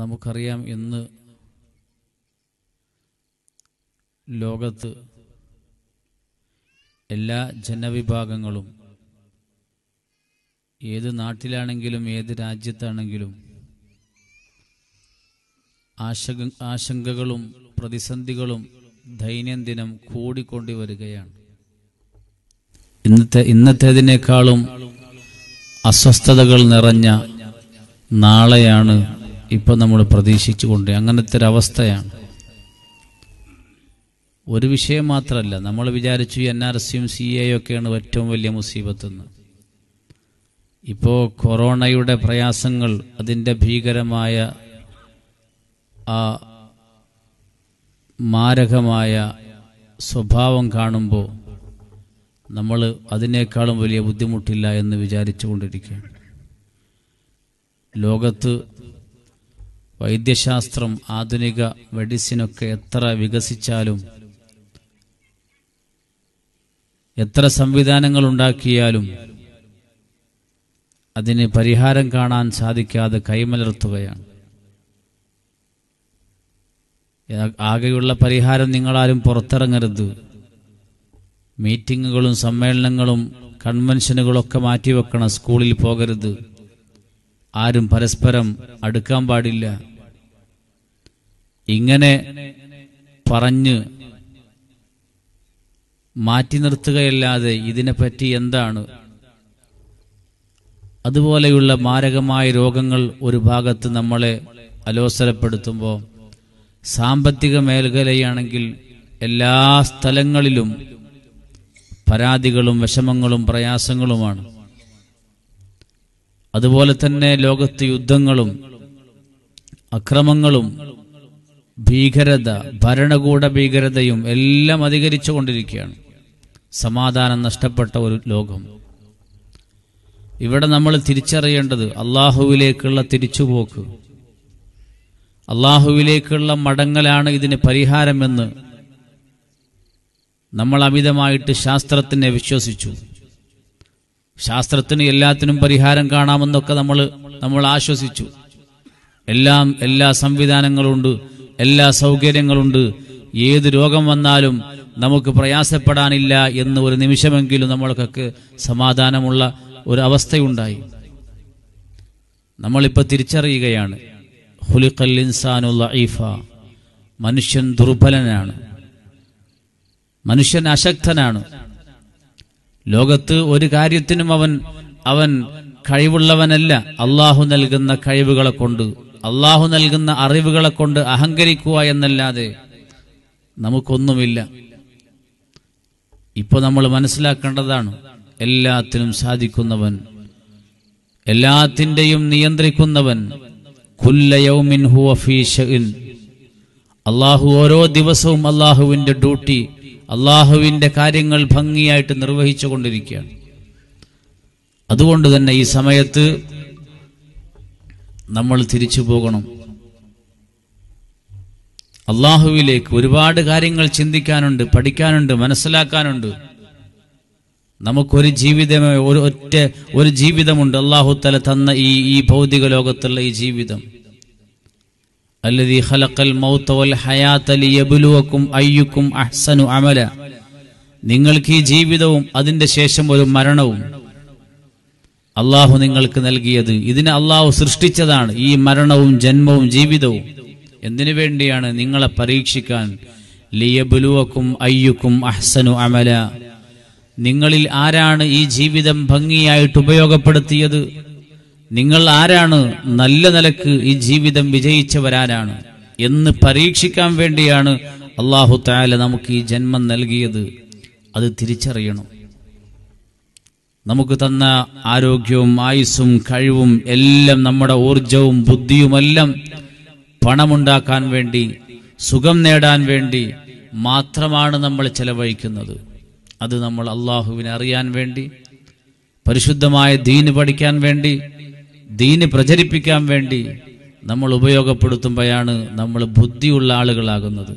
നമുക്കറിയാം ഇന്ന് ലോകത്ത് എല്ലാ ജനവിഭാഗങ്ങളും ഏത് നാട്ടിലാണെങ്കിലും ഏത് രാജ്യത്താണെങ്കിലും ആശങ്ക ആശങ്കകളും പ്രതിസന്ധികളും ദൈനംദിനം കൂടിക്കൊണ്ടി വരികയാണ് ഇന്നത്തെ ഇന്നത്തേതിനേക്കാളും അസ്വസ്ഥതകൾ നിറഞ്ഞ നാളെയാണ് ഇപ്പം നമ്മൾ പ്രതീക്ഷിച്ചുകൊണ്ട് അങ്ങനത്തെ ഒരവസ്ഥയാണ് ഒരു വിഷയം മാത്രമല്ല നമ്മൾ വിചാരിച്ചു എൻ ആർ സിയും സി ഒക്കെയാണ് ഏറ്റവും വലിയ മുസീബത്തെന്ന് ഇപ്പോൾ കൊറോണയുടെ പ്രയാസങ്ങൾ അതിൻ്റെ ഭീകരമായ ആ മാരകമായ സ്വഭാവം കാണുമ്പോൾ നമ്മൾ അതിനേക്കാളും വലിയ ബുദ്ധിമുട്ടില്ല എന്ന് വിചാരിച്ചു കൊണ്ടിരിക്കുകയാണ് ലോകത്ത് വൈദ്യശാസ്ത്രം ആധുനിക മെഡിസിനൊക്കെ എത്ര വികസിച്ചാലും എത്ര സംവിധാനങ്ങൾ ഉണ്ടാക്കിയാലും അതിന് പരിഹാരം കാണാൻ സാധിക്കാതെ കൈമലർത്തുകയാണ് ആകെയുള്ള പരിഹാരം നിങ്ങളാരും പുറത്തിറങ്ങരുത് മീറ്റിങ്ങുകളും സമ്മേളനങ്ങളും കൺവെൻഷനുകളൊക്കെ മാറ്റിവെക്കണം സ്കൂളിൽ പോകരുത് ആരും പരസ്പരം അടുക്കാൻ പാടില്ല ഇങ്ങനെ പറഞ്ഞ് മാറ്റി നിർത്തുകയല്ലാതെ ഇതിനെപ്പറ്റി എന്താണ് അതുപോലെയുള്ള മാരകമായ രോഗങ്ങൾ ഒരു ഭാഗത്ത് നമ്മളെ അലോസരപ്പെടുത്തുമ്പോൾ സാമ്പത്തിക മേഖലയാണെങ്കിൽ എല്ലാ സ്ഥലങ്ങളിലും പരാതികളും വിഷമങ്ങളും പ്രയാസങ്ങളുമാണ് അതുപോലെ തന്നെ ലോകത്ത് യുദ്ധങ്ങളും അക്രമങ്ങളും ഭീകരത ഭരണകൂട ഭീകരതയും എല്ലാം അധികരിച്ചു കൊണ്ടിരിക്കുകയാണ് സമാധാനം നഷ്ടപ്പെട്ട ഒരു ലോകം ഇവിടെ നമ്മൾ തിരിച്ചറിയേണ്ടത് അള്ളാഹുവിലേക്കുള്ള തിരിച്ചുപോക്ക് അള്ളാഹുവിലേക്കുള്ള മടങ്ങലാണ് ഇതിന് പരിഹാരമെന്ന് നമ്മൾ അമിതമായിട്ട് ശാസ്ത്രത്തിനെ വിശ്വസിച്ചു ശാസ്ത്രത്തിന് എല്ലാത്തിനും പരിഹാരം കാണാമെന്നൊക്കെ നമ്മൾ നമ്മൾ ആശ്വസിച്ചു എല്ലാം എല്ലാ സംവിധാനങ്ങളുണ്ട് എല്ലാ സൗകര്യങ്ങളുണ്ട് ഏത് രോഗം വന്നാലും നമുക്ക് പ്രയാസപ്പെടാനില്ല എന്ന് ഒരു നിമിഷമെങ്കിലും നമ്മൾക്കൊക്കെ സമാധാനമുള്ള ഒരു അവസ്ഥയുണ്ടായി നമ്മളിപ്പോൾ തിരിച്ചറിയുകയാണ് ഹുലിഖൽ ഇൻസാനുള്ള ഈഫ മനുഷ്യൻ ദുർബലനാണ് മനുഷ്യൻ അശക്തനാണ് ലോകത്ത് ഒരു കാര്യത്തിനും അവൻ അവൻ കഴിവുള്ളവനല്ല അള്ളാഹു നൽകുന്ന കഴിവുകളെ കൊണ്ട് അള്ളാഹു നൽകുന്ന അറിവുകളെ കൊണ്ട് അഹങ്കരിക്കുക എന്നല്ലാതെ നമുക്കൊന്നുമില്ല ഇപ്പൊ നമ്മൾ മനസ്സിലാക്കേണ്ടതാണ് എല്ലാത്തിനും സാധിക്കുന്നവൻ എല്ലാത്തിൻ്റെയും നിയന്ത്രിക്കുന്നവൻ അള്ളാഹു ഓരോ ദിവസവും അള്ളാഹുവിന്റെ ഡ്യൂട്ടി അള്ളാഹുവിന്റെ കാര്യങ്ങൾ ഭംഗിയായിട്ട് നിർവഹിച്ചു കൊണ്ടിരിക്കുകയാണ് അതുകൊണ്ട് തന്നെ ഈ സമയത്ത് നമ്മൾ തിരിച്ചു പോകണം അള്ളാഹുവിലേക്ക് ഒരുപാട് കാര്യങ്ങൾ ചിന്തിക്കാനുണ്ട് പഠിക്കാനുണ്ട് മനസ്സിലാക്കാനുണ്ട് നമുക്കൊരു ജീവിതമേ ഒരു ഒറ്റ ഒരു ജീവിതമുണ്ട് അള്ളാഹു തല തന്ന ഈ ഈ ഭൗതിക ലോകത്തുള്ള ഈ ജീവിതം അല്ലതി ഖലഖൽ മൗത വൽ ഹയാത ലിയബ്ലുവക്കും അയ്യുക്കും അഹ്സനു അമല നിങ്ങൾക്ക് ഈ ജീവിതവും അതിന്റെ ശേഷം ഒരു മരണവും അള്ളാഹു നിങ്ങൾക്ക് നൽകിയത് ഇതിനെ അള്ളാഹു സൃഷ്ടിച്ചതാണ് ഈ മരണവും ജന്മവും ജീവിതവും എന്തിനു വേണ്ടിയാണ് നിങ്ങളെ പരീക്ഷിക്കാൻ ലിയബുലുവക്കും അയ്യുക്കും അഹ്സനു അമല നിങ്ങളിൽ ആരാണ് ഈ ജീവിതം ഭംഗിയായിട്ട് ഉപയോഗപ്പെടുത്തിയത് നിങ്ങൾ ആരാണ് നല്ല നിലക്ക് ഈ ജീവിതം വിജയിച്ചവരാരാണ് എന്ന് പരീക്ഷിക്കാൻ വേണ്ടിയാണ് അള്ളാഹു താല നമുക്ക് ഈ ജന്മം നൽകിയത് അത് തിരിച്ചറിയണം നമുക്ക് തന്ന ആരോഗ്യവും ആയുസ്സും കഴിവും എല്ലാം നമ്മുടെ ഊർജവും ബുദ്ധിയുമെല്ലാം പണമുണ്ടാക്കാൻ വേണ്ടി സുഖം നേടാൻ വേണ്ടി മാത്രമാണ് നമ്മൾ ചെലവഴിക്കുന്നത് അത് നമ്മൾ അള്ളാഹുവിനെ അറിയാൻ വേണ്ടി പരിശുദ്ധമായ ദീന് പഠിക്കാൻ വേണ്ടി ദീന് പ്രചരിപ്പിക്കാൻ വേണ്ടി നമ്മൾ ഉപയോഗപ്പെടുത്തുമ്പോഴാണ് നമ്മൾ ബുദ്ധിയുള്ള ആളുകളാകുന്നത്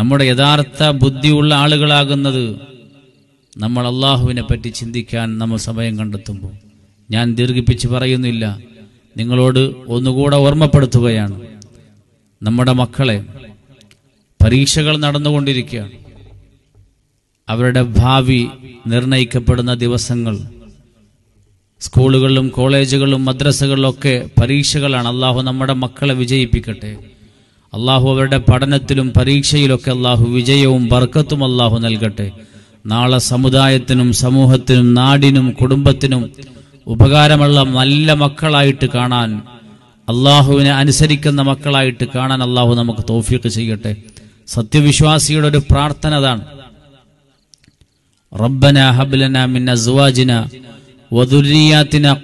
നമ്മുടെ യഥാർത്ഥ ബുദ്ധിയുള്ള ആളുകളാകുന്നത് നമ്മൾ അള്ളാഹുവിനെ പറ്റി ചിന്തിക്കാൻ നമ്മൾ സമയം കണ്ടെത്തുമ്പോൾ ഞാൻ ദീർഘിപ്പിച്ച് പറയുന്നില്ല നിങ്ങളോട് ഒന്നുകൂടെ ഓർമ്മപ്പെടുത്തുകയാണ് നമ്മുടെ മക്കളെ പരീക്ഷകൾ നടന്നുകൊണ്ടിരിക്കുകയാണ് അവരുടെ ഭാവി നിർണയിക്കപ്പെടുന്ന ദിവസങ്ങൾ സ്കൂളുകളിലും കോളേജുകളിലും മദ്രസകളിലൊക്കെ പരീക്ഷകളാണ് അള്ളാഹു നമ്മുടെ മക്കളെ വിജയിപ്പിക്കട്ടെ അള്ളാഹു അവരുടെ പഠനത്തിലും പരീക്ഷയിലൊക്കെ അള്ളാഹു വിജയവും ബർക്കത്തും അള്ളാഹു നൽകട്ടെ നാളെ സമുദായത്തിനും സമൂഹത്തിനും നാടിനും കുടുംബത്തിനും ഉപകാരമുള്ള നല്ല മക്കളായിട്ട് കാണാൻ അള്ളാഹുവിനെ അനുസരിക്കുന്ന മക്കളായിട്ട് കാണാൻ അള്ളാഹു നമുക്ക് തോഫിക്ക് ചെയ്യട്ടെ സത്യവിശ്വാസിയുടെ ഒരു പ്രാർത്ഥന അതാണ് റബ്ബന ഹബ്ലന മിൻ അസ്വാജിന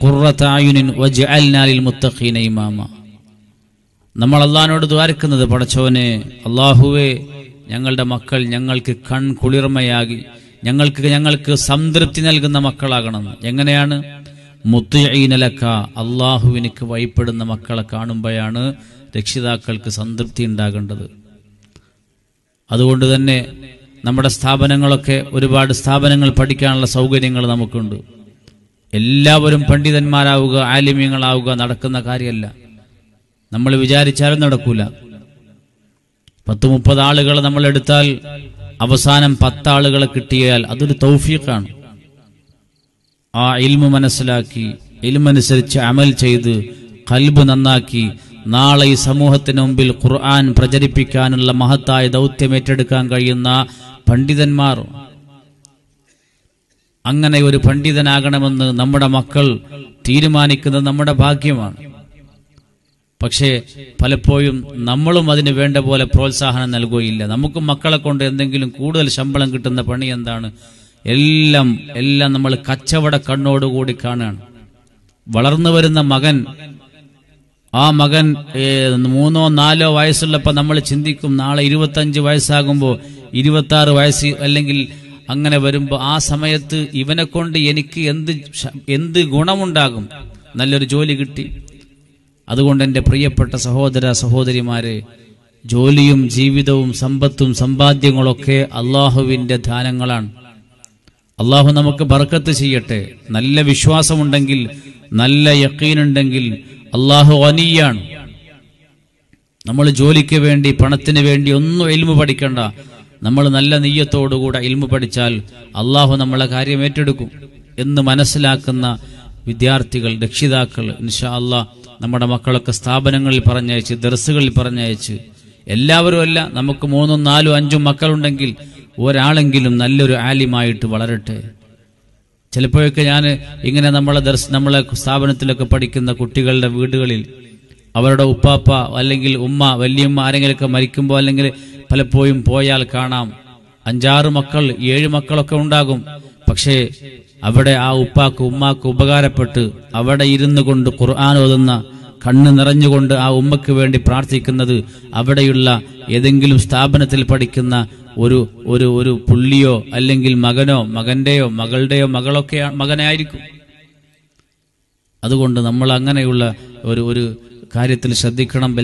ഖുർറത അയുനിൻ വജ്അൽനാ ലിൽ മുത്തഖീന ഇമാമ നമ്മൾ അള്ളഹാനോട് ദ്വാരക്കുന്നത് പടച്ചവനെ അള്ളാഹുവേ ഞങ്ങളുടെ മക്കൾ ഞങ്ങൾക്ക് കുളിർമയാകി ഞങ്ങൾക്ക് ഞങ്ങൾക്ക് സംതൃപ്തി നൽകുന്ന മക്കളാകണം എങ്ങനെയാണ് മുത്തുഴയിനലക്ക അള്ളാഹുവിനക്ക് വഴിപ്പെടുന്ന മക്കളെ കാണുമ്പോഴാണ് രക്ഷിതാക്കൾക്ക് സംതൃപ്തി ഉണ്ടാകേണ്ടത് അതുകൊണ്ട് തന്നെ നമ്മുടെ സ്ഥാപനങ്ങളൊക്കെ ഒരുപാട് സ്ഥാപനങ്ങൾ പഠിക്കാനുള്ള സൗകര്യങ്ങൾ നമുക്കുണ്ട് എല്ലാവരും പണ്ഡിതന്മാരാവുക ആലിമ്യങ്ങളാവുക നടക്കുന്ന കാര്യമല്ല നമ്മൾ വിചാരിച്ചാലും നടക്കൂല പത്ത് മുപ്പത് ആളുകൾ നമ്മൾ എടുത്താൽ അവസാനം പത്താളുകളെ കിട്ടിയാൽ അതൊരു തൗഫീഖാണ് ആ ഇൽമു മനസ്സിലാക്കി ഇൽമനുസരിച്ച് അമൽ ചെയ്ത് കൽബ് നന്നാക്കി നാളെ ഈ സമൂഹത്തിന് മുമ്പിൽ ഖുർആൻ പ്രചരിപ്പിക്കാനുള്ള മഹത്തായ ദൗത്യം ഏറ്റെടുക്കാൻ കഴിയുന്ന പണ്ഡിതന്മാർ അങ്ങനെ ഒരു പണ്ഡിതനാകണമെന്ന് നമ്മുടെ മക്കൾ തീരുമാനിക്കുന്നത് നമ്മുടെ ഭാഗ്യമാണ് പക്ഷേ പലപ്പോഴും നമ്മളും അതിന് വേണ്ട പോലെ പ്രോത്സാഹനം നൽകുകയില്ല നമുക്ക് മക്കളെ കൊണ്ട് എന്തെങ്കിലും കൂടുതൽ ശമ്പളം കിട്ടുന്ന പണി എന്താണ് എല്ലാം എല്ലാം നമ്മൾ കച്ചവട കണ്ണോടുകൂടി കാണുകയാണ് വളർന്നു വരുന്ന മകൻ ആ മകൻ മൂന്നോ നാലോ വയസ്സുള്ളപ്പോൾ നമ്മൾ ചിന്തിക്കും നാളെ ഇരുപത്തഞ്ച് വയസ്സാകുമ്പോൾ ആറ് വയസ്സ് അല്ലെങ്കിൽ അങ്ങനെ വരുമ്പോൾ ആ സമയത്ത് ഇവനെ കൊണ്ട് എനിക്ക് എന്ത് എന്ത് ഗുണമുണ്ടാകും നല്ലൊരു ജോലി കിട്ടി അതുകൊണ്ട് എൻ്റെ പ്രിയപ്പെട്ട സഹോദര സഹോദരിമാരെ ജോലിയും ജീവിതവും സമ്പത്തും സമ്പാദ്യങ്ങളൊക്കെ അള്ളാഹുവിൻ്റെ ദാനങ്ങളാണ് അള്ളാഹു നമുക്ക് ബർക്കത്ത് ചെയ്യട്ടെ നല്ല വിശ്വാസമുണ്ടെങ്കിൽ നല്ല യക്കീനുണ്ടെങ്കിൽ അള്ളാഹു അനിയാണ് നമ്മൾ ജോലിക്ക് വേണ്ടി പണത്തിന് വേണ്ടി ഒന്നും എൽമ പഠിക്കണ്ട നമ്മൾ നല്ല നെയ്യത്തോടുകൂടെ എൽമ പഠിച്ചാൽ അള്ളാഹു നമ്മളെ കാര്യം ഏറ്റെടുക്കും എന്ന് മനസ്സിലാക്കുന്ന വിദ്യാർത്ഥികൾ രക്ഷിതാക്കൾ ഇൻഷാ അള്ളാഹ് നമ്മുടെ മക്കളൊക്കെ സ്ഥാപനങ്ങളിൽ പറഞ്ഞയച്ച് ദർസുകളിൽ പറഞ്ഞയച്ച് എല്ലാവരും അല്ല നമുക്ക് മൂന്നും നാലും അഞ്ചും മക്കളുണ്ടെങ്കിൽ ഒരാളെങ്കിലും നല്ലൊരു ആലിമായിട്ട് വളരട്ടെ ചിലപ്പോഴൊക്കെ ഞാൻ ഇങ്ങനെ നമ്മളെ ദർശ നമ്മളെ സ്ഥാപനത്തിലൊക്കെ പഠിക്കുന്ന കുട്ടികളുടെ വീടുകളിൽ അവരുടെ ഉപ്പാപ്പ അല്ലെങ്കിൽ ഉമ്മ വല്യമ്മ ആരെങ്കിലുമൊക്കെ മരിക്കുമ്പോൾ അല്ലെങ്കിൽ പലപ്പോഴും പോയാൽ കാണാം അഞ്ചാറ് മക്കൾ ഏഴ് മക്കളൊക്കെ ഉണ്ടാകും പക്ഷേ അവിടെ ആ ഉപ്പാക്ക് ഉമ്മാക്ക് ഉപകാരപ്പെട്ട് അവിടെ ഇരുന്നു കൊണ്ട് ഖുർആൻ ഓതുന്ന കണ്ണ് നിറഞ്ഞുകൊണ്ട് ആ ഉമ്മക്ക് വേണ്ടി പ്രാർത്ഥിക്കുന്നത് അവിടെയുള്ള ഏതെങ്കിലും സ്ഥാപനത്തിൽ പഠിക്കുന്ന ഒരു ഒരു ഒരു പുള്ളിയോ അല്ലെങ്കിൽ മകനോ മകന്റെയോ മകളുടെയോ മകളൊക്കെ മകനായിരിക്കും അതുകൊണ്ട് നമ്മൾ അങ്ങനെയുള്ള ഒരു ഒരു കാര്യത്തിൽ ശ്രദ്ധിക്കണം